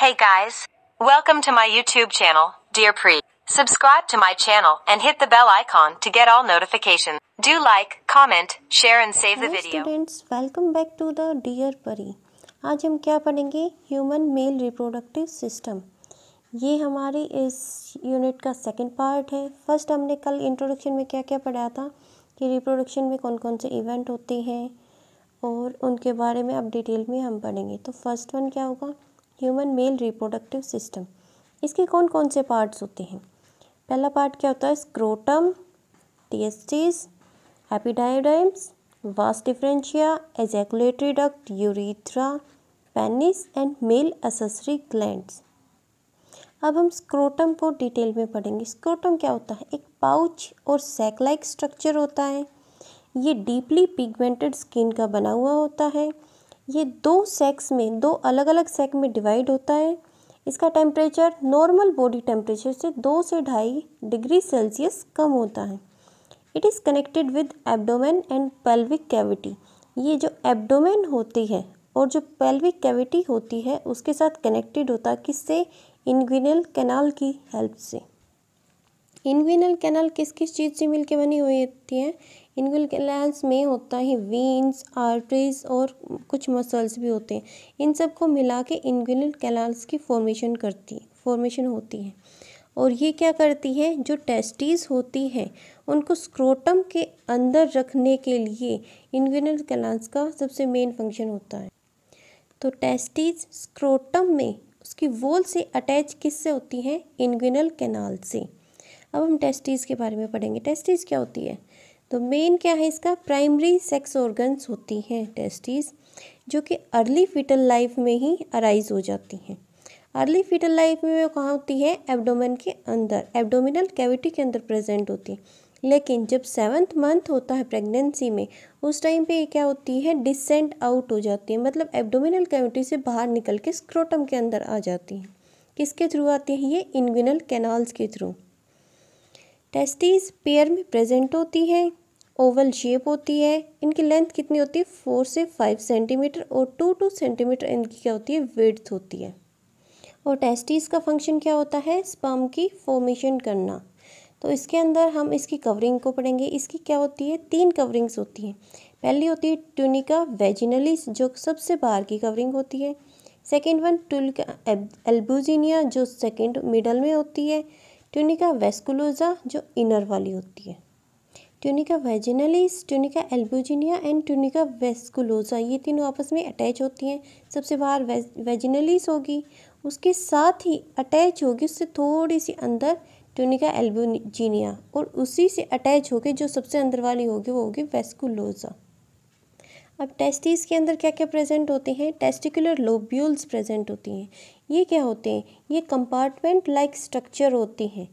Hey guys, welcome to my YouTube channel, Dear Pre. Subscribe to my channel and hit the bell icon to get all notifications. Do like, comment, share and save the Hi video. students, welcome back to the Dear Pre. आज हम क्या पढ़ेंगे human male reproductive system ये हमारी इस unit का second part है first हमने कल इंट्रोडक्शन में क्या क्या पढ़ाया था कि रिप्रोडक्शन में कौन कौन से इवेंट होते हैं और उनके बारे में अब डिटेल में हम पढ़ेंगे तो फर्स्ट वन क्या होगा ह्यूमन मेल रिप्रोडक्टिव सिस्टम इसके कौन कौन से पार्ट्स होते हैं पहला पार्ट क्या होता है scrotum testes epididymis vas deferens ejaculatory duct urethra penis and male accessory glands अब हम स्क्रोटम को डिटेल में पढ़ेंगे स्क्रोटम क्या होता है एक पाउच और सैक स्ट्रक्चर होता है ये डीपली पिगमेंटेड स्किन का बना हुआ होता है ये दो सेक्स में दो अलग अलग सेक में डिवाइड होता है इसका टेम्परेचर नॉर्मल बॉडी टेम्परेचर से दो से ढाई डिग्री सेल्सियस कम होता है it is connected with abdomen and pelvic cavity ये जो एब्डोमेन होती है और जो पेल्विक कैविटी होती है उसके साथ कनेक्टेड होता है किससे इनग्विनल कैनाल की हेल्प से इनग्विनल कैनाल किस किस चीज़ से मिलके बनी हुई होती है इनगुलगलैंस में होता है वेंस आर्टरीज और कुछ मसल्स भी होते हैं इन सब को मिला के इनगुलर कैलाल्स की फॉर्मेशन करती फॉर्मेशन होती है और ये क्या करती है जो टेस्टीज होती हैं उनको स्क्रोटम के अंदर रखने के लिए इनगुलर कैलाल्स का सबसे मेन फंक्शन होता है तो टेस्टीज स्क्रोटम में उसकी वोल से अटैच किससे होती हैं इनग्विनल कैनाल से अब हम टेस्टीज़ के बारे में पढ़ेंगे टेस्टीज़ क्या होती है तो मेन क्या है इसका प्राइमरी सेक्स ऑर्गन्स होती हैं टेस्टिस जो कि अर्ली फिटल लाइफ में ही अराइज हो जाती हैं अर्ली फिटल लाइफ में वो कहाँ होती है एब्डोमेन के अंदर एब्डोमिनल कैविटी के अंदर प्रेजेंट होती है लेकिन जब सेवन्थ मंथ होता है प्रेगनेंसी में उस टाइम पे क्या होती है डिसेंट आउट हो जाती है मतलब एब्डोमिनल कैविटी से बाहर निकल के स्क्रोटम के अंदर आ जाती है किसके थ्रू आती है ये इन्विनल कैनाल्स के थ्रू टेस्टिस पेयर में प्रेजेंट होती हैं ओवल शेप होती है इनकी लेंथ कितनी होती है फोर से फाइव सेंटीमीटर और टू टू सेंटीमीटर इनकी क्या होती है वेड्थ होती है और टेस्टिस का फंक्शन क्या होता है स्पम की फॉर्मेशन करना तो इसके अंदर हम इसकी कवरिंग को पढ़ेंगे इसकी क्या होती है तीन कवरिंग्स होती हैं पहली होती है ट्यूनिका वेजिनलिस जो सबसे बाहर की कवरिंग होती है सेकेंड वन टुल्क एल्बुजीनिया जो सेकेंड मिडल में होती है ट्यूनिका वेस्कुलोजा जो इनर वाली होती है tunica vaginalis tunica albuginea and tunica vasculosa ये तीनों आपस में अटैच होती हैं सबसे बाहर वेजिनलिस होगी उसके साथ ही अटैच होगी उससे थोड़ी सी अंदर ट्यूनिका एल्बोजिनिया और उसी से अटैच होकर जो सबसे अंदर वाली होगी वो होगी वेस्कुलोजा अब टेस्टिस के अंदर क्या क्या प्रेजेंट होते हैं टेस्टिकुलर लोब्यूल्स प्रेजेंट होती हैं ये क्या होते हैं ये कंपार्टमेंट लाइक स्ट्रक्चर होते हैं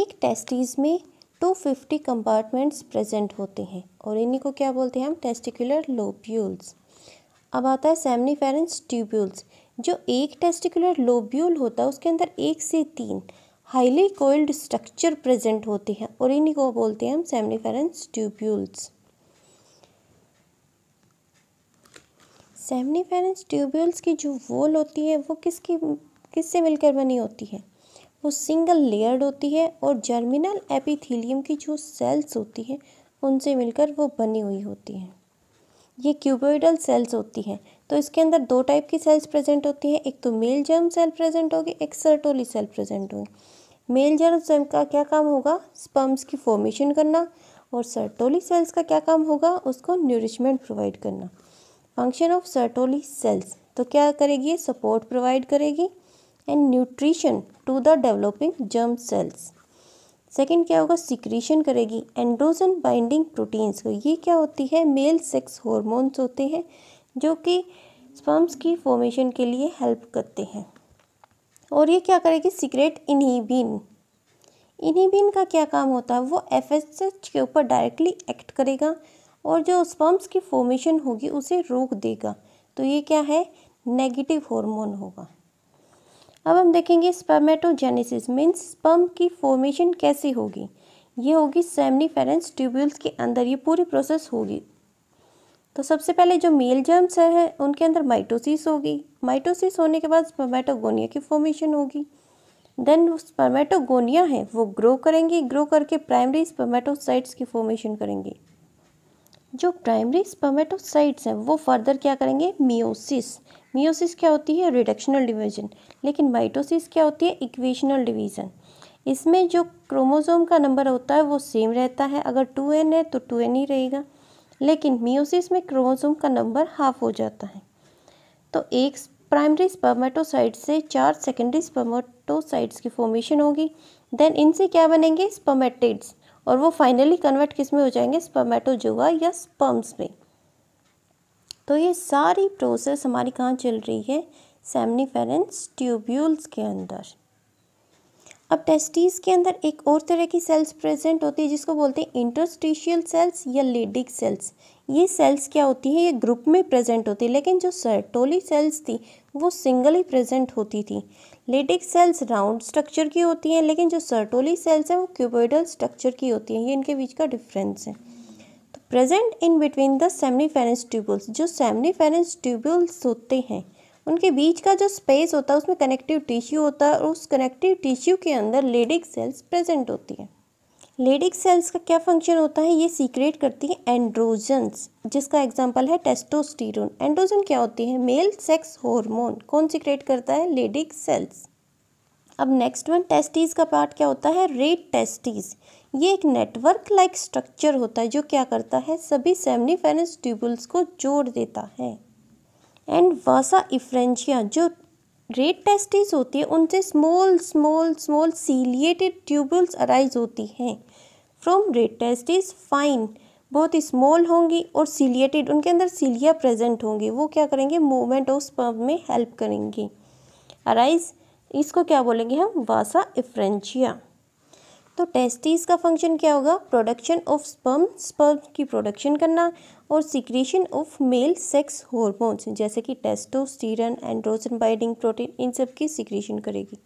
एक टेस्टिस में 250 कंपार्टमेंट्स प्रेजेंट होते हैं और इन्हीं को क्या बोलते हैं हम टेस्टिकुलर लोब्यूल्स अब आता है सेमनीफेरेंस ट्यूब्यूल्स जो एक टेस्टिकुलर लोब्यूल होता है उसके अंदर एक से तीन हाईली कोइल्ड स्ट्रक्चर प्रेजेंट होते हैं और इन्हीं को बोलते हैं हम सेमनीफेरेंस ट्यूब्यूल्स सेमनीफेरेंस ट्यूब्यूल्स की जो वोल होती है वो किसकी किससे मिलकर बनी होती है वो सिंगल लेयर्ड होती है और जर्मिनल एपिथीलियम की जो सेल्स होती हैं उनसे मिलकर वो बनी हुई होती हैं ये क्यूबोइडल सेल्स होती हैं तो इसके अंदर दो टाइप की सेल्स प्रेजेंट होती हैं एक तो मेल जर्म सेल प्रेजेंट होगी एक सर्टोली सेल प्रेजेंट होगी मेल जर्म सेल का क्या काम होगा स्पम्स की फॉर्मेशन करना और सर्टोली सेल्स का क्या काम होगा उसको न्यूरिशमेंट प्रोवाइड करना फंक्शन ऑफ सर्टोली सेल्स तो क्या करेगी सपोर्ट प्रोवाइड करेगी and nutrition to the developing germ cells second क्या होगा सिक्रीशन करेगी एंड्रोजन बाइंडिंग प्रोटीन्स को तो ये क्या होती है मेल सेक्स हॉर्मोन्स होते हैं जो कि स्पर्म्स की फॉर्मेशन के लिए हेल्प करते हैं और ये क्या करेगी सिक्रेट इनहीबिन इन्हीबिन का क्या काम होता है वो एफ के ऊपर डायरेक्टली एक्ट करेगा और जो स्पर्म्स की फॉर्मेशन होगी उसे रोक देगा तो ये क्या है नेगेटिव हॉर्मोन होगा अब हम देखेंगे स्पर्मेटोजेनेसिस मीन्स स्पर्म की फॉर्मेशन कैसे होगी ये होगी सेमनी फेरेंस ट्यूब्यूल्स के अंदर ये पूरी प्रोसेस होगी तो सबसे पहले जो मेल जर्म्स हैं उनके अंदर माइटोसिस होगी माइटोसिस होने के बाद स्पर्मेटोगोनिया की फॉर्मेशन होगी देन स्पर्मेटोगोनिया है वो ग्रो करेंगी ग्रो करके प्राइमरी स्पर्मेटोसाइट्स की फॉर्मेशन करेंगी जो प्राइमरी स्पर्मेटोसाइट्स हैं वो फर्दर क्या करेंगे मियोसिस मियोसिस क्या होती है रिडक्शनल डिवीजन लेकिन माइटोसिस क्या होती है इक्वेशनल डिवीजन इसमें जो क्रोमोसोम का नंबर होता है वो सेम रहता है अगर टू एन है तो टू एन ही रहेगा लेकिन मियोसिस में क्रोमोसोम का नंबर हाफ हो जाता है तो एक प्राइमरी स्पर्मेटोसाइट से चार सेकेंडरी स्पर्मेटोसाइट्स की फॉर्मेशन होगी देन इनसे क्या बनेंगे स्पर्मेटिड्स और वो फाइनली कन्वर्ट किस में हो जाएंगे स्पर्मेटोजोआ या स्पर्म्स में तो ये सारी प्रोसेस हमारी कहाँ चल रही है सेमनीफेरेंस ट्यूब्यूल्स के अंदर अब टेस्टीज़ के अंदर एक और तरह की सेल्स प्रेजेंट होती है जिसको बोलते हैं इंटरस्टिशियल सेल्स या लेडिक सेल्स ये सेल्स क्या होती है ये ग्रुप में प्रेजेंट होती है लेकिन जो सर्टोली सेल्स थी वो सिंगल ही प्रेजेंट होती थी लेडिक सेल्स राउंड स्ट्रक्चर की होती हैं लेकिन जो सर्टोली सेल्स हैं वो क्यूबोइडल स्ट्रक्चर की होती हैं ये इनके बीच का डिफरेंस है present in between the seminiferous tubules जो सेमनीफेरेंस ट्यूबल्स होते हैं उनके बीच का जो स्पेस होता है उसमें कनेक्टिव टिश्यू होता है और उस कनेक्टिव टिश्यू के अंदर लेडिक सेल्स प्रेजेंट होती हैं लेडिक सेल्स का क्या फंक्शन होता है ये सीक्रेट करती हैं एंड्रोजन्स जिसका एग्जांपल है टेस्टोस्टीरोन एंड्रोजन क्या होती है मेल सेक्स हार्मोन कौन सीक्रेट करता है लेडिक सेल्स अब नेक्स्ट वन टेस्टीज का पार्ट क्या होता है रेड टेस्टीज ये एक नेटवर्क लाइक स्ट्रक्चर होता है जो क्या करता है सभी सेमनीफेरस ट्यूबल्स को जोड़ देता है एंड वासा इफ्रेंशिया जो रेड टेस्टिस होती है उनसे small small small ciliated tubules arise होती हैं फ्रॉम रेड टेस्टिस फाइन बहुत ही स्मॉल होंगी और सीलिएटेड उनके अंदर सीलिया प्रेजेंट होंगे वो क्या करेंगे मूवमेंट ऑफ स्पर्म में हेल्प करेंगे अराइज इसको क्या बोलेंगे हम वासा इफ्रेंशिया तो टेस्टिस का फंक्शन क्या होगा प्रोडक्शन ऑफ स्पर्म स्पर्म की प्रोडक्शन करना और secretion of male sex hormones जैसे कि टेस्टोस्टीरन एंड्रोजन बाइडिंग प्रोटीन इन सब की सिक्रेशन करेगी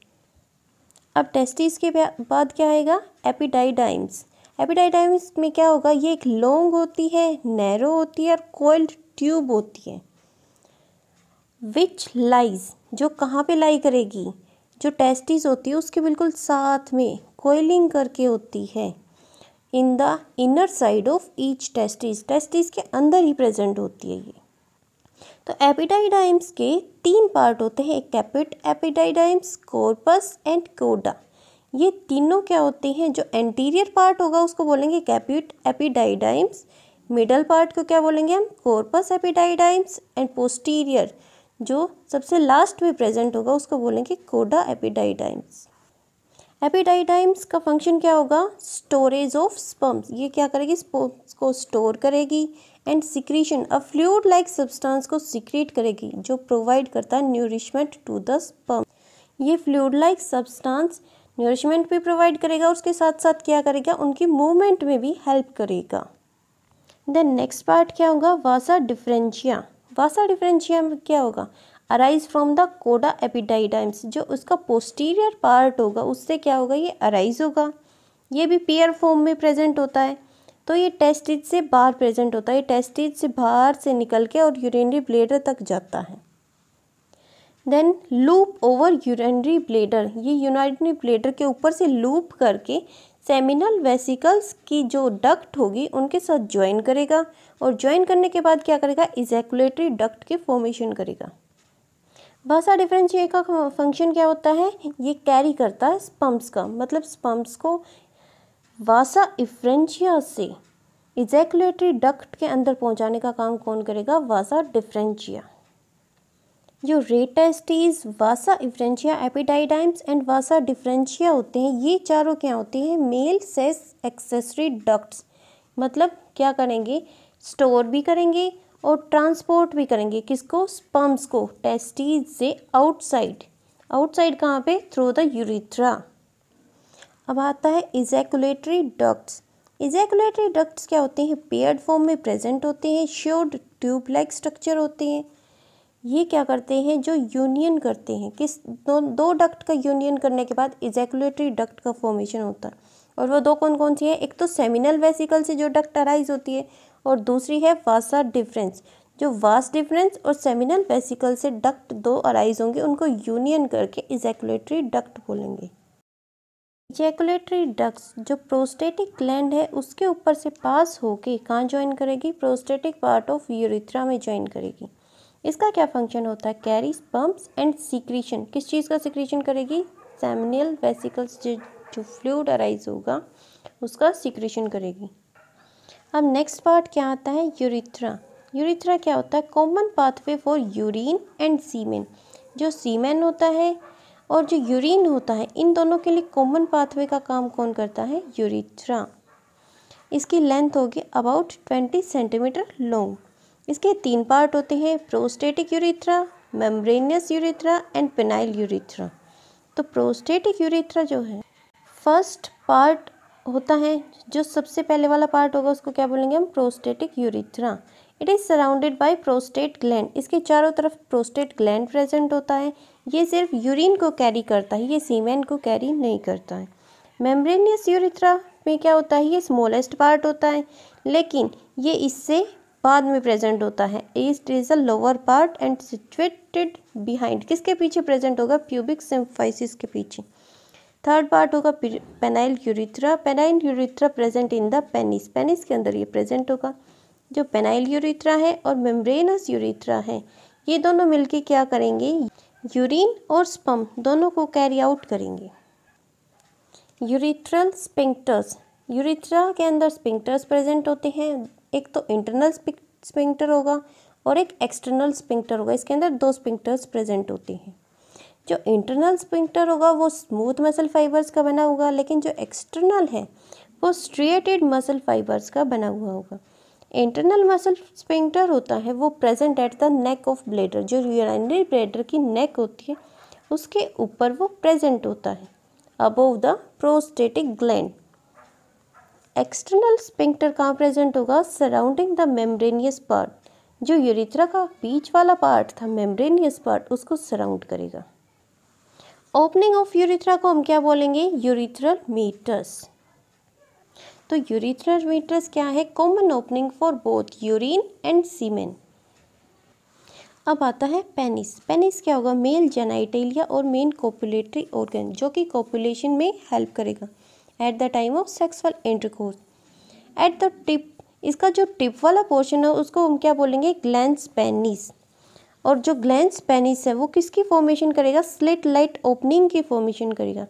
अब टेस्टिस के बाद क्या आएगा एपिडाइडाइम्स एपिडाइडाइम्स में क्या होगा ये एक लॉन्ग होती है नैरो होती है और कोल्ड ट्यूब होती है विच लाइज जो कहाँ पे लाई करेगी जो टेस्टिस होती है उसके बिल्कुल साथ में कोयलिंग करके होती है in the inner side of each testis testis के अंदर ही प्रेजेंट होती है ये तो एपिडाइडाइम्स के तीन पार्ट होते हैं कैपिट एपिडाइडाइम्स कोर्पस एंड कोडा ये तीनों क्या होते हैं जो एंटीरियर पार्ट होगा उसको बोलेंगे कैपिट एपिडाइडाइम्स मिडल पार्ट को क्या बोलेंगे हम कोर्पस एपिडाइडाइम्स एंड पोस्टीरियर जो सबसे लास्ट में प्रेजेंट होगा उसको बोलेंगे कोडा एपिडाइडाइम्स हैपीटाइटाइम्स का फंक्शन क्या होगा स्टोरेज ऑफ स्पम्स ये क्या करेगी स्पम्स को स्टोर करेगी and secretion a fluid like substance को सिक्रीट करेगी जो प्रोवाइड करता है न्यूरिशमेंट टू द स्पम्प ये फ्लूड लाइक सब्सटेंस न्यूरिशमेंट भी प्रोवाइड करेगा उसके साथ साथ क्या करेगा उनकी मूवमेंट में भी हेल्प करेगा देन नेक्स्ट पार्ट क्या होगा वासा डिफ्रेंशिया वासा डिफ्रेंशिया में क्या होगा अराइज फ्रॉम द कोडा एपिडाइडाइम्स जो उसका पोस्टीरियर पार्ट होगा उससे क्या होगा ये अराइज होगा ये भी पेयर फॉर्म में प्रेजेंट होता है तो ये टेस्टिज से बाहर प्रेजेंट होता है ये टेस्टिज से बाहर से निकल के और यूरिनरी ब्लेडर तक जाता है then loop over urinary bladder ये यूरिनरी ब्लेडर के ऊपर से लूप करके सेमिनल वेसिकल्स की जो डक्ट होगी उनके साथ ज्वाइन करेगा और ज्वाइन करने के बाद क्या करेगा इजैकुलेटरी डक्ट के फॉर्मेशन करेगा भाषा डिफरेंशिए का फंक्शन क्या होता है ये कैरी करता है स्पम्प्स का मतलब स्पम्प्स को वासा इफ्रेंशिया से इजैकुलेटरी डक्ट के अंदर पहुंचाने का काम कौन करेगा वासा डिफ्रेंशिया जो रेटेस्टीज वासा इफ्रेंशिया एपिडाइडाइम्स एंड वासा डिफ्रेंशिया होते हैं ये चारों क्या होते हैं मेल सेस एक्सेसरी डक्ट्स मतलब क्या करेंगे स्टोर भी करेंगे और ट्रांसपोर्ट भी करेंगे किसको स्पम्स को टेस्टीज से आउटसाइड आउटसाइड कहाँ पे थ्रू द यूरिथ्रा अब आता है इजैकुलेटरी डक्ट्स इजैकुलेटरी डक्ट्स क्या होते हैं पेयर्ड फॉर्म में प्रेजेंट होते हैं श्योर्ड ट्यूब लाइक स्ट्रक्चर होते हैं ये क्या करते हैं जो यूनियन करते हैं किस दो दो डक्ट का यूनियन करने के बाद इजैकुलेटरी डक्ट का फॉर्मेशन होता है और वो दो कौन कौन सी है एक तो सेमिनल वेसिकल से जो डक्ट अराइज होती है और दूसरी है वासा डिफरेंस जो वास डिफरेंस और सेमिनल वेसिकल से डक्ट दो अराइज होंगे उनको यूनियन करके इजैकुलेटरी डक्ट बोलेंगे इजैकुलेटरी डक्ट्स जो प्रोस्टेटिक ग्लैंड है उसके ऊपर से पास होके कहाँ ज्वाइन करेगी प्रोस्टेटिक पार्ट ऑफ यूरिथ्रा में ज्वाइन करेगी इसका क्या फंक्शन होता है कैरी पम्प्स एंड सिक्रीशन किस चीज़ का सिक्रीशन करेगी सेमिनल वेसिकल्स जो जो फ्लूड अराइज होगा उसका सिक्रीशन करेगी अब नेक्स्ट पार्ट क्या आता है यूरिथ्रा यूरिथ्रा क्या होता है common pathway for urine and semen जो सीमेन होता है और जो यूरिन होता है इन दोनों के लिए कॉमन पाथवे का काम कौन करता है यूरिथ्रा इसकी लेंथ होगी अबाउट ट्वेंटी सेंटीमीटर लॉन्ग इसके तीन पार्ट होते हैं prostatic urethra membranous urethra and penile urethra तो प्रोस्टेटिक यूरिथ्रा जो है फर्स्ट पार्ट होता है जो सबसे पहले वाला पार्ट होगा उसको क्या बोलेंगे हम prostatic urethra it is surrounded by prostate gland इसके चारों तरफ प्रोस्टेट ग्लैंड प्रेजेंट होता है ये सिर्फ यूरिन को कैरी करता है ये सीमेन को कैरी नहीं करता है मेम्ब्रेनियस यूरिथ्रा में क्या होता है ये स्मॉलेस्ट पार्ट होता है लेकिन ये इससे बाद में प्रेजेंट होता है east is a lower part and situated behind किसके पीछे प्रेजेंट होगा प्यूबिक सिम्फाइसिस के पीछे थर्ड पार्ट होगा penile urethra penile urethra present in the penis penis के अंदर ये प्रेजेंट होगा जो पेनाइल यूरिथ्रा है और मेम्ब्रेनस यूरिथ्रा है ये दोनों मिलके क्या करेंगे यूरिन और स्पम दोनों को कैरी आउट करेंगे यूरिथ्रल स्पिंक्टर्स यूरिथ्रा के अंदर स्पिंक्टर्स प्रेजेंट होते हैं एक तो इंटरनल स्पिंक्टर होगा और एक एक्सटर्नल स्पिंक्टर होगा इसके अंदर दो स्पिंक्टर्स प्रेजेंट होते हैं जो इंटरनल स्पिंक्टर होगा वो स्मूथ मसल फाइबर्स का बना होगा लेकिन जो एक्सटर्नल है वो स्ट्रिएटेड मसल फाइबर्स का बना हुआ होगा इंटरनल मसल स्पिंक्टर होता है वो present at the neck of bladder जो यूराइनरी ब्लेडर की नेक होती है उसके ऊपर वो प्रेजेंट होता है above the prostatic gland external sphincter कहाँ प्रेजेंट होगा सराउंडिंग द मेम्ब्रेनियस पार्ट जो यूरिथ्रा का बीच वाला पार्ट था मेम्ब्रेनियस पार्ट उसको सराउंड करेगा ओपनिंग ऑफ यूरिथ्रा को हम क्या बोलेंगे यूरिथ्रल मीटर्स तो यूरिथ्रल मीटर्स क्या है common opening for both urine and semen अब आता है पेनिस पेनिस क्या होगा मेल जेनाइटेलिया और मेन कॉपुलेटरी ऑर्गन जो कि कॉपुलेशन में हेल्प करेगा eight the time of sexual intercourse at the tip इसका जो टिप वाला पोर्शन है उसको हम क्या बोलेंगे ग्लैंड पेनिस और जो ग्लैंड पेनिस है वो किसकी फॉर्मेशन करेगा स्लिट लाइट ओपनिंग की फॉर्मेशन करेगा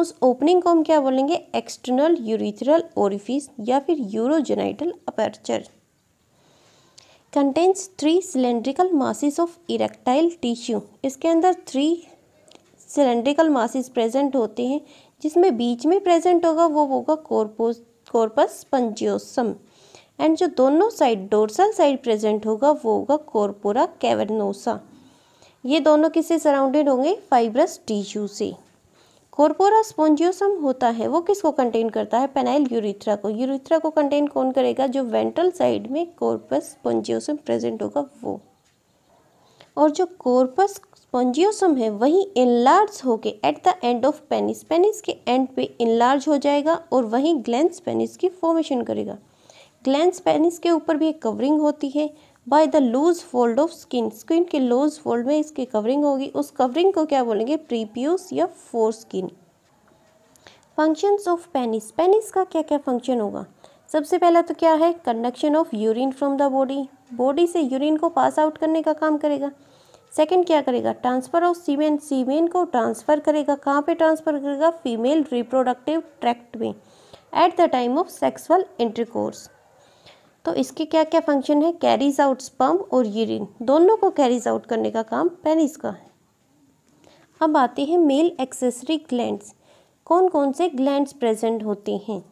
उस ओपनिंग को हम क्या बोलेंगे एक्सटर्नल यूरिथरल ओरिफिस या फिर urogenital aperture contains three cylindrical masses of erectile tissue इसके अंदर थ्री सिलेंड्रिकल मासिस प्रेजेंट होते हैं जिसमें बीच में प्रेजेंट होगा वो होगा कॉर्पोस कॉर्पस पंजियोसम एंड जो दोनों साइड डोर्सल साइड प्रेजेंट होगा वो होगा कॉर्पोरा कैवरनोसा ये दोनों किससे सराउंडेड होंगे फाइब्रस टिश्यू से कॉर्पोरा स्पॉन्जियोसम होता है वो किसको कंटेन करता है पेनाइल यूरिथ्रा को यूरिथ्रा को कंटेन कौन करेगा जो वेंट्रल साइड में कॉर्पस स्पॉन्जियोसम प्रेजेंट होगा वो और जो कॉर्पस स्पॉन्जियोसम है वही इनलार्ज होके at the end of penis penis के एंड पे इनलार्ज हो जाएगा और वहीं ग्लैंड पेनिस की फॉर्मेशन करेगा ग्लैंड पेनिस के ऊपर भी एक कवरिंग होती है by the loose fold of skin skin के लूज फोल्ड में इसकी कवरिंग होगी उस कवरिंग को क्या बोलेंगे प्रीप्यूस या foreskin functions of penis penis का क्या क्या फंक्शन होगा सबसे पहला तो क्या है conduction of urine from the body body से यूरिन को पास आउट करने का काम करेगा सेकेंड क्या करेगा ट्रांसफ़र ऑफ सीमेन सीमेन को ट्रांसफ़र करेगा कहाँ पे ट्रांसफ़र करेगा फीमेल रिप्रोडक्टिव ट्रैक्ट में at the time of sexual intercourse तो इसके क्या क्या फंक्शन है कैरीज आउट स्पर्म और यूरिन दोनों को कैरीज आउट करने का काम पेनिस का है अब आते हैं मेल एक्सेसरी ग्लैंड्स कौन कौन से ग्लैंड्स प्रेजेंट होते हैं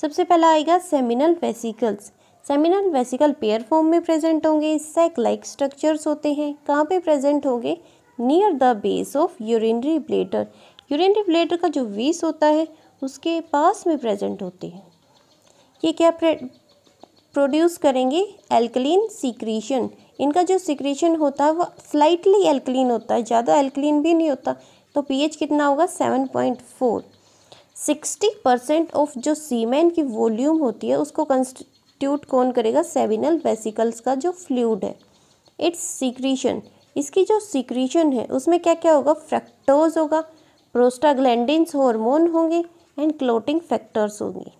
सबसे पहला आएगा seminal vesicles seminal vesicle pair form में प्रेजेंट होंगे सेक लाइक स्ट्रक्चर्स होते हैं कहाँ पे प्रेजेंट होंगे near the base of urinary bladder urinary bladder का जो वेस होता है उसके पास में प्रेजेंट होते हैं ये क्या प्रोड्यूस करेंगे एल्कलिन सीक्रीशन इनका जो सीक्रीशन होता है वो स्लाइटली एल्कलिन होता है ज़्यादा एल्कलिन भी नहीं होता तो पीएच कितना होगा seven point four sixty percent of जो सीमेन की वॉल्यूम होती है उसको कंस्टिट्यूट कौन करेगा सेविनल वेसिकल्स का जो फ्लूड है इट्स सीक्रीशन इसकी जो सीक्रीशन है उसमें क्या क्या होगा फ्रैक्टोज होगा प्रोस्टाग्लैंड हॉर्मोन होंगे एंड क्लोटिंग फैक्टर्स होंगी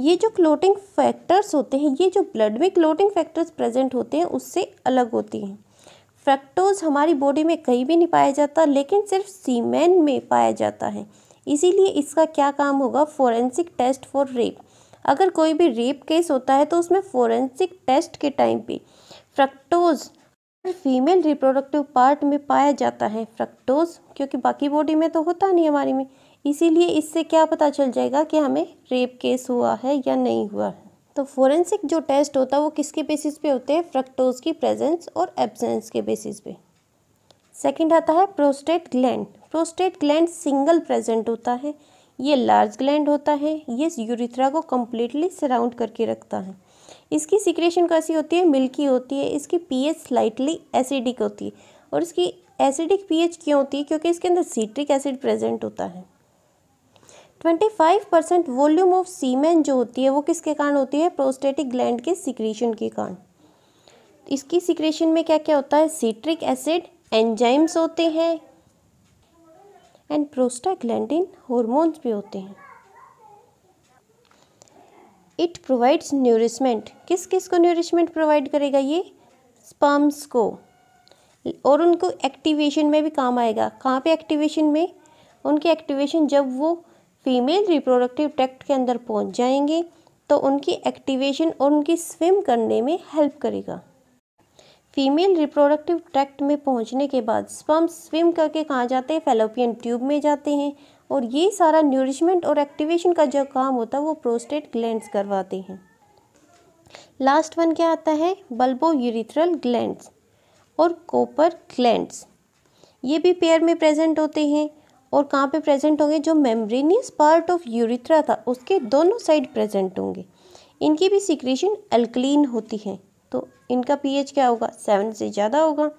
ये जो क्लोटिंग फैक्टर्स होते हैं ये जो ब्लड में क्लोटिंग फैक्टर्स प्रेजेंट होते हैं उससे अलग होती हैं फ्रैक्टोज हमारी बॉडी में कहीं भी नहीं पाया जाता लेकिन सिर्फ सीमेन में पाया जाता है इसीलिए इसका क्या काम होगा फोरेंसिक टेस्ट फॉर रेप अगर कोई भी रेप केस होता है तो उसमें फोरेंसिक टेस्ट के टाइम पे फ्रक्टोज फीमेल रिप्रोडक्टिव पार्ट में पाया जाता है फ्रक्टोज क्योंकि बाकी बॉडी में तो होता नहीं हमारी में इसीलिए इससे क्या पता चल जाएगा कि हमें रेप केस हुआ है या नहीं हुआ है तो फोरेंसिक जो टेस्ट होता है वो किसके बेसिस पे होते हैं फ्रक्टोज की प्रेजेंस और एब्सेंस के बेसिस पे सेकंड आता है prostate gland prostate gland single present होता है ये लार्ज ग्लैंड होता है ये यूरिथ्रा को कम्प्लीटली सराउंड करके रखता है इसकी सिक्रेशन कैसी होती है मिल्की होती है इसकी पीएच स्लाइटली एसिडिक होती है और इसकी एसिडिक पीएच क्यों होती है क्योंकि इसके अंदर सीट्रिक एसिड प्रेजेंट होता है twenty five percent volume of semen जो होती है वो किसके कारण होती है प्रोस्टेटिक ग्लैंड के सिक्रेशन के कारण इसकी सिक्रेशन में क्या क्या होता है सिट्रिक एसिड एंजाइम्स होते हैं एंड प्रोस्टाग्लैंडिन हॉर्मोन्स भी होते हैं इट प्रोवाइड्स न्यूरिशमेंट किस किस को न्यूरिशमेंट प्रोवाइड करेगा ये स्पम्स को और उनको एक्टिवेशन में भी काम आएगा कहाँ पे एक्टिवेशन में उनके एक्टिवेशन जब वो फीमेल रिप्रोडक्टिव ट्रैक्ट के अंदर पहुंच जाएंगे तो उनकी एक्टिवेशन और उनकी स्विम करने में हेल्प करेगा फीमेल रिप्रोडक्टिव ट्रैक्ट में पहुंचने के बाद स्पम स्विम करके कहाँ जाते हैं फेलोपियन ट्यूब में जाते हैं और ये सारा न्यूरिशमेंट और एक्टिवेशन का जो काम होता है वो प्रोस्टेट ग्लैंड करवाते हैं लास्ट वन क्या आता है बल्बो यूरिथ्रल ग्लैंड और कोपर ग्लैंड ये भी पेयर में प्रेजेंट होते हैं और कहाँ पे प्रेजेंट होंगे जो मेम्ब्रेनियस पार्ट ऑफ यूरिथ्रा था उसके दोनों साइड प्रेजेंट होंगे इनकी भी सिक्रेशन अल्कलीन होती है तो इनका पीएच क्या होगा सेवन से ज़्यादा होगा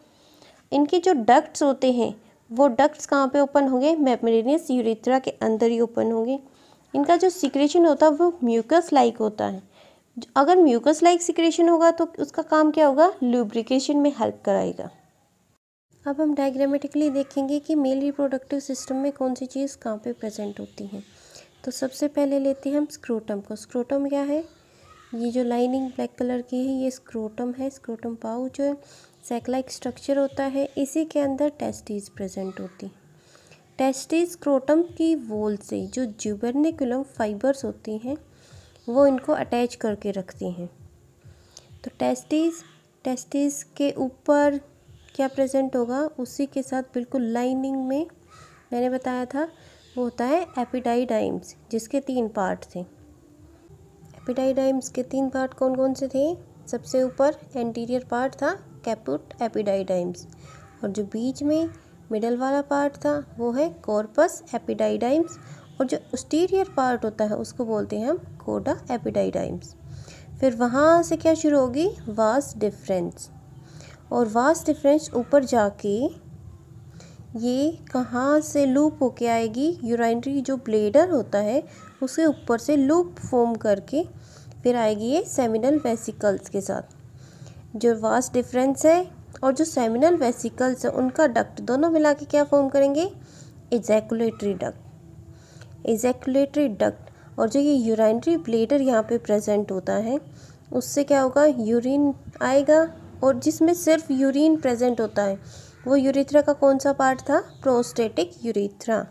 इनके जो डक्ट्स होते हैं वो डक्ट्स कहाँ पे ओपन होंगे मेम्ब्रेनियस यूरिथ्रा के अंदर ही ओपन होंगे इनका जो सिक्रेशन होता है वो म्यूकस लाइक होता है अगर म्यूकस लाइक सिक्रेशन होगा तो उसका काम क्या होगा लुब्रिकेशन में हेल्प कराएगा अब हम डायग्रामेटिकली देखेंगे कि मेल रिप्रोडक्टिव सिस्टम में कौन सी चीज़ कहाँ पे प्रेजेंट होती है तो सबसे पहले लेते हैं हम स्क्रोटम को स्क्रोटम क्या है ये जो लाइनिंग ब्लैक कलर की है ये स्क्रोटम है स्क्रोटम जो है सैकलाइक स्ट्रक्चर होता है इसी के अंदर टेस्टीज प्रेजेंट होती है टेस्टीज स्क्रोटम की वोल से जो जुबर्निकुलम फाइबर्स होती हैं वो इनको अटैच करके रखती हैं तो टेस्टीज टेस्टीज के ऊपर क्या प्रेजेंट होगा उसी के साथ बिल्कुल लाइनिंग में मैंने बताया था वो होता है एपिडाइडाइम्स जिसके तीन पार्ट थे एपिडाइडाइम्स के तीन पार्ट कौन कौन से थे सबसे ऊपर एंटीरियर पार्ट था कैपुट एपिडाइडाइम्स और जो बीच में मिडल वाला पार्ट था वो है कॉर्पस एपिडाइडाइम्स और जो उस्टीरियर पार्ट होता है उसको बोलते हैं हम कोडा एपिडाइडाइम्स फिर वहाँ से क्या शुरू होगी वास डिफरेंस और वास्ट डिफरेंस ऊपर जाके ये कहाँ से लूप होके आएगी यूराइनरी जो ब्लेडर होता है उसके ऊपर से लूप फॉर्म करके फिर आएगी ये सेमिनल वेसिकल्स के साथ जो वास्ट डिफरेंस है और जो सेमिनल वेसिकल्स है उनका डक्ट दोनों मिला के क्या फॉर्म करेंगे एजैकुलेटरी डक्ट एजैकुलेटरी डक्ट और जो ये यूराइनरी ब्लेडर यहाँ पे प्रेजेंट होता है उससे क्या होगा यूरिन आएगा और जिसमें सिर्फ यूरिन प्रेजेंट होता है वो यूरिथ्रा का कौन सा पार्ट था प्रोस्टेटिक यूरिथ्रा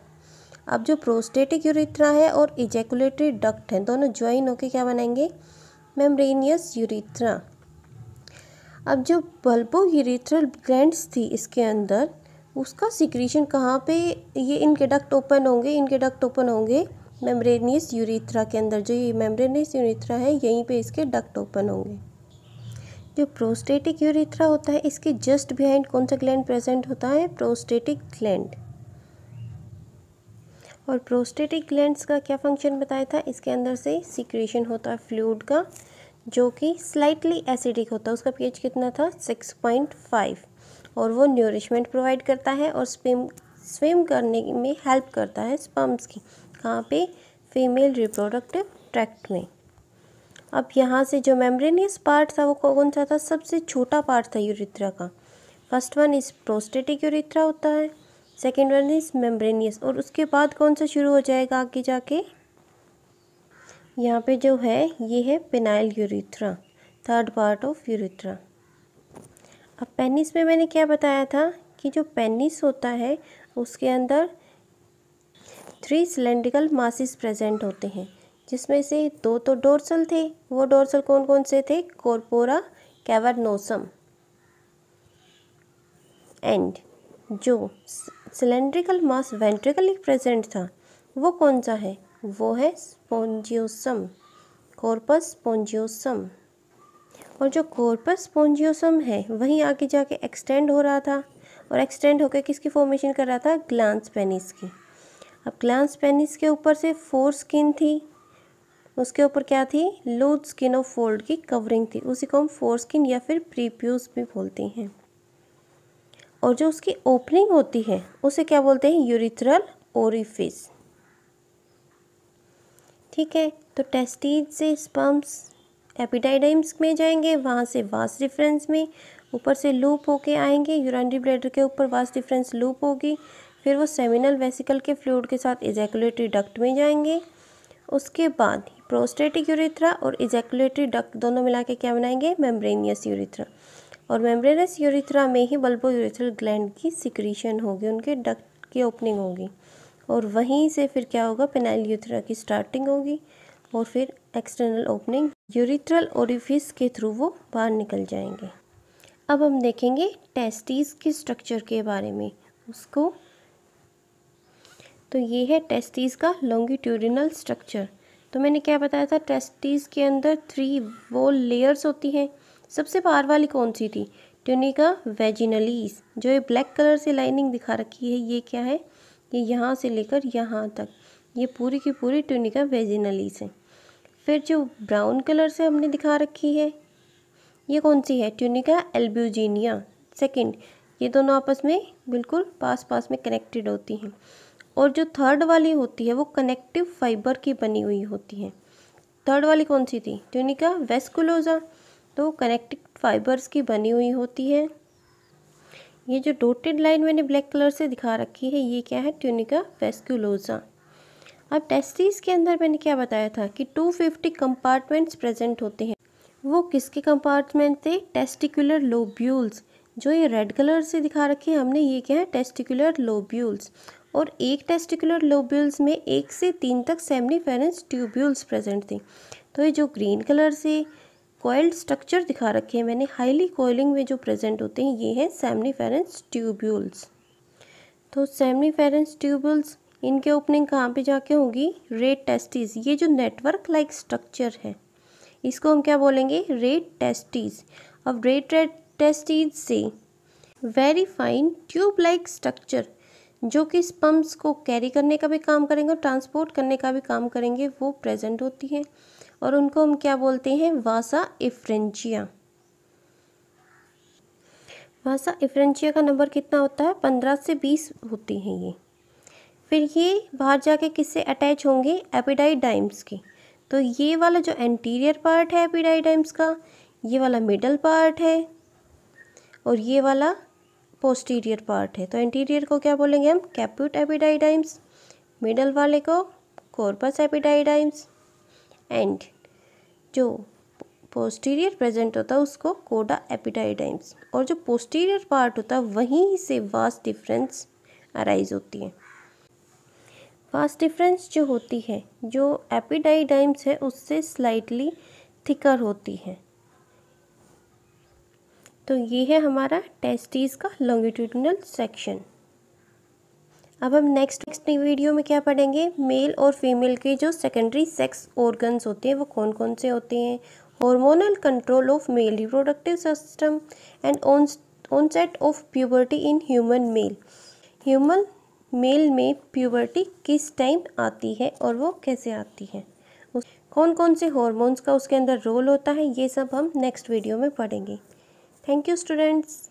अब जो प्रोस्टेटिक यूरिथ्रा है और इजेकुलेटरी डक्ट हैं दोनों ज्वाइन होकर क्या बनाएंगे मेम्ब्रेनियस यूरिथ्रा अब जो बल्बो यूरिथ्रल ग्लैंड्स थी इसके अंदर उसका सिक्रीशन कहाँ पे ये इनके डक्ट ओपन होंगे इनके डक्ट ओपन होंगे मेम्ब्रेनियस यूरिथ्रा के अंदर जो ये मेम्ब्रेनियस यूरिथ्रा है यहीं पे इसके डक्ट ओपन होंगे जो प्रोस्टेटिक यूरिथ्रा होता है इसके जस्ट बिहाइंड कौन सा ग्लैंड प्रेजेंट होता है प्रोस्टेटिक ग्लैंड और प्रोस्टेटिक ग्लैंड्स का क्या फंक्शन बताया था इसके अंदर से सिक्रेशन होता है फ्लूड का जो कि स्लाइटली एसिडिक होता है उसका पीएच कितना था सिक्स पॉइंट फाइव और वो न्यूरिशमेंट प्रोवाइड करता है और स्विम स्विम करने में हेल्प करता है स्पम्प्स की कहाँ पे फीमेल रिप्रोडक्टिव ट्रैक्ट में अब यहाँ से जो मेम्ब्रेनियस पार्ट था वो कौन सा था सबसे छोटा पार्ट था यूरिथ्रा का फर्स्ट वन इस प्रोस्टेटिक यूरिथ्रा होता है सेकेंड वन इज मेम्ब्रेनियस और उसके बाद कौन सा शुरू हो जाएगा आगे जाके यहाँ पे जो है ये है penile urethra third part of urethra अब पेनिस में मैंने क्या बताया था कि जो पेनिस होता है उसके अंदर थ्री सिलेंड्रिकल मासिस प्रेजेंट होते हैं जिसमें से दो तो डोर्सल थे वो डोर्सल कौन कौन से थे कॉर्पोरा कैवरनोसम एंड जो सिलेंड्रिकल मास वेंट्रिकली प्रेजेंट था वो कौन सा है वो है स्पोंजियोसम कॉर्पस स्पोंजियोसम और जो कॉर्पस स्पोंजियोसम है वहीं आगे जाके एक्सटेंड हो रहा था और एक्सटेंड होकर किसकी फॉर्मेशन कर रहा था ग्लांस पेनिस की अब ग्लांस पेनिस के ऊपर से फोर स्किन थी उसके ऊपर क्या थी लूज स्किन और फोल्ड की कवरिंग थी उसी को हम फोर स्किन या फिर प्रीप्यूज भी बोलते हैं और जो उसकी ओपनिंग होती है उसे क्या बोलते हैं यूरिथ्रल ओरिफिस ठीक है तो टेस्टीज से स्पम्स एपिडाइडम्स में जाएंगे वहाँ से वास डिफरेंस में ऊपर से लूप होके आएंगे यूरानरी ब्लेडर के ऊपर वास डिफरेंस लूप होगी फिर वो सेमिनल वेसिकल के फ्लूड के साथ एजैकुलेटरी डक्ट में जाएंगे उसके बाद प्रोस्टेटिक यूरिथ्रा और इजैकुलेटरी डक्ट दोनों मिला के क्या बनाएंगे मेम्ब्रेनियस यूरिथ्रा और मेम्ब्रेनियस यूरिथ्रा में ही बल्बो यूरिथ्रल ग्लैंड की सिक्रीशन होगी उनके डक्ट की ओपनिंग होगी और वहीं से फिर क्या होगा पेनाइल यूथ्रा की स्टार्टिंग होगी और फिर एक्सटर्नल ओपनिंग यूरिथ्रल ओरिफिस के थ्रू वो बाहर निकल जाएंगे अब हम देखेंगे टेस्टिस के स्ट्रक्चर के बारे में उसको तो ये है टेस्टिस का लॉन्गिट्यूडिनल स्ट्रक्चर तो मैंने क्या बताया था टेस्टिस के अंदर थ्री वो लेयर्स होती हैं सबसे बाहर वाली कौन सी थी ट्यूनिका वेजिनलीस जो ये ब्लैक कलर से लाइनिंग दिखा रखी है ये क्या है ये यहाँ से लेकर यहाँ तक ये पूरी की पूरी ट्यूनिका वेजिनलीस है फिर जो ब्राउन कलर से हमने दिखा रखी है ये कौन सी है ट्यूनिका एल्ब्यूजीनिया सेकेंड ये दोनों आपस में बिल्कुल पास पास में कनेक्टेड होती हैं और जो थर्ड वाली होती है वो कनेक्टिव फाइबर की बनी हुई होती है थर्ड वाली कौन सी थी ट्यूनिका वेस्कुलोजा तो कनेक्टिव फाइबर्स की बनी हुई होती है ये जो डोटेड लाइन मैंने ब्लैक कलर से दिखा रखी है ये क्या है ट्यूनिका वेस्कुलोजा अब टेस्टिस के अंदर मैंने क्या बताया था कि 250 कंपार्टमेंट्स प्रेजेंट होते हैं वो किसके कंपार्टमेंट थे टेस्टिकुलर लोब्यूल्स जो ये रेड कलर से दिखा रखी है हमने ये क्या है टेस्टिकुलर लोब्यूल्स और एक टेस्टिकुलर लोब्यूल्स में एक से तीन तक सेमनीफेरेंस ट्यूब्यूल्स प्रेजेंट थे तो ये जो ग्रीन कलर से कोयल्ड स्ट्रक्चर दिखा रखे हैं मैंने हाईली कोयलिंग में जो प्रेजेंट होते हैं ये हैं सेमनीफेरेंस ट्यूब्यूल्स तो सेमनीफेरेंस ट्यूब्यूल्स इनके ओपनिंग कहाँ पे जाके होगी रेड टेस्टिस ये जो नेटवर्क लाइक स्ट्रक्चर है इसको हम क्या बोलेंगे रेड टेस्टिस अब रेड रेड टेस्टिस से very fine tube like structure जो कि इस पम्प्स को कैरी करने का भी काम करेंगे और ट्रांसपोर्ट करने का भी काम करेंगे वो प्रेजेंट होती हैं और उनको हम क्या बोलते हैं वासा इफ्रेंचिया वासा इफ्रेंचिया का नंबर कितना होता है पंद्रह से बीस होती हैं ये फिर ये बाहर जाके किससे अटैच होंगे एपिडाइडाइम्स के तो ये वाला जो एंटीरियर पार्ट है एपिडाइडाइम्स का ये वाला मिडल पार्ट है और ये वाला पोस्टीरियर पार्ट है तो एंटीरियर को क्या बोलेंगे हम कैप्यूट एपिडाइडाइम्स मिडल वाले को कॉर्पस एपिडाइडाइम्स एंड जो पोस्टीरियर प्रेजेंट होता है उसको कोडा एपिडाइडाइम्स और जो पोस्टीरियर पार्ट होता है वहीं से वास्ट डिफरेंस अराइज होती है वास्ट डिफरेंस जो होती है जो एपिडाइडाइम्स है उससे स्लाइटली थिकर होती है तो ये है हमारा टेस्टीज़ का लॉन्गिट्यूडनल सेक्शन अब हम नेक्स्ट नेक्स्ट वीडियो में क्या पढ़ेंगे मेल और फीमेल के जो सेकेंडरी सेक्स ऑर्गन्स होते हैं वो कौन कौन से होते हैं hormonal control of male reproductive system and onset of puberty in human male human male में प्यूबर्टी किस टाइम आती है और वो कैसे आती है कौन कौन से हॉर्मोन्स का उसके अंदर रोल होता है ये सब हम नेक्स्ट वीडियो में पढ़ेंगे thank you students